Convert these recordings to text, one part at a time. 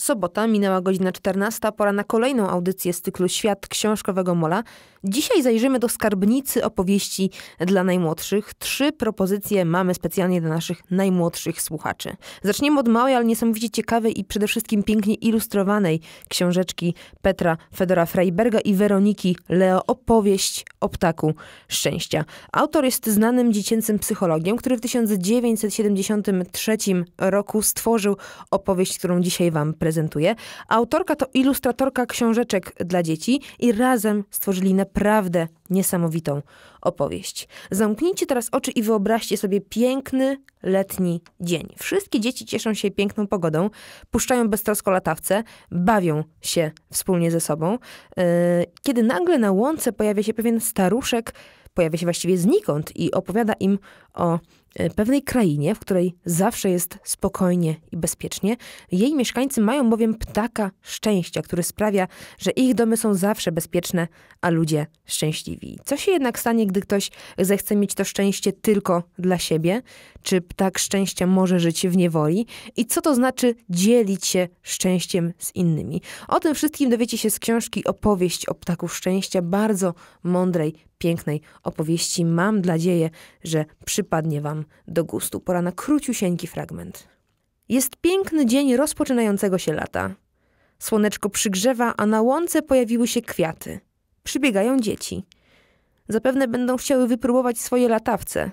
Sobota minęła godzina 14, pora na kolejną audycję z cyklu Świat Książkowego Mola. Dzisiaj zajrzymy do skarbnicy opowieści dla najmłodszych. Trzy propozycje mamy specjalnie dla naszych najmłodszych słuchaczy. Zaczniemy od małej, ale niesamowicie ciekawej i przede wszystkim pięknie ilustrowanej książeczki Petra Fedora Freiberga i Weroniki Leo Opowieść o ptaku szczęścia. Autor jest znanym dziecięcym psychologiem, który w 1973 roku stworzył opowieść, którą dzisiaj wam prezentuję prezentuje. Autorka to ilustratorka książeczek dla dzieci i razem stworzyli naprawdę niesamowitą opowieść. Zamknijcie teraz oczy i wyobraźcie sobie piękny letni dzień. Wszystkie dzieci cieszą się piękną pogodą, puszczają beztrosko latawce, bawią się wspólnie ze sobą, yy, kiedy nagle na łące pojawia się pewien staruszek, pojawia się właściwie znikąd i opowiada im o e, pewnej krainie, w której zawsze jest spokojnie i bezpiecznie. Jej mieszkańcy mają bowiem ptaka szczęścia, który sprawia, że ich domy są zawsze bezpieczne, a ludzie szczęśliwi. Co się jednak stanie, gdy ktoś zechce mieć to szczęście tylko dla siebie? Czy ptak szczęścia może żyć w niewoli? I co to znaczy dzielić się szczęściem z innymi? O tym wszystkim dowiecie się z książki Opowieść o ptaku szczęścia, bardzo mądrej pięknej opowieści mam nadzieję, że przypadnie Wam do gustu. Pora na króciusieńki fragment. Jest piękny dzień rozpoczynającego się lata. Słoneczko przygrzewa, a na łące pojawiły się kwiaty. Przybiegają dzieci. Zapewne będą chciały wypróbować swoje latawce.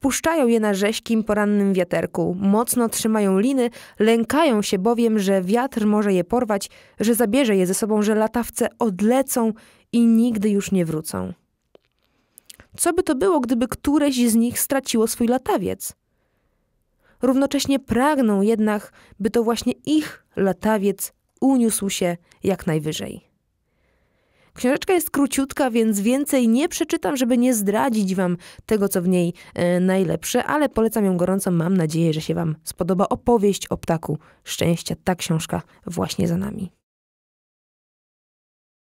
Puszczają je na rześkim porannym wiaterku, mocno trzymają liny, lękają się bowiem, że wiatr może je porwać, że zabierze je ze sobą, że latawce odlecą i nigdy już nie wrócą. Co by to było, gdyby któreś z nich straciło swój latawiec? Równocześnie pragną jednak, by to właśnie ich latawiec uniósł się jak najwyżej. Książeczka jest króciutka, więc więcej nie przeczytam, żeby nie zdradzić Wam tego, co w niej e, najlepsze, ale polecam ją gorąco. Mam nadzieję, że się Wam spodoba opowieść o ptaku szczęścia. Ta książka właśnie za nami.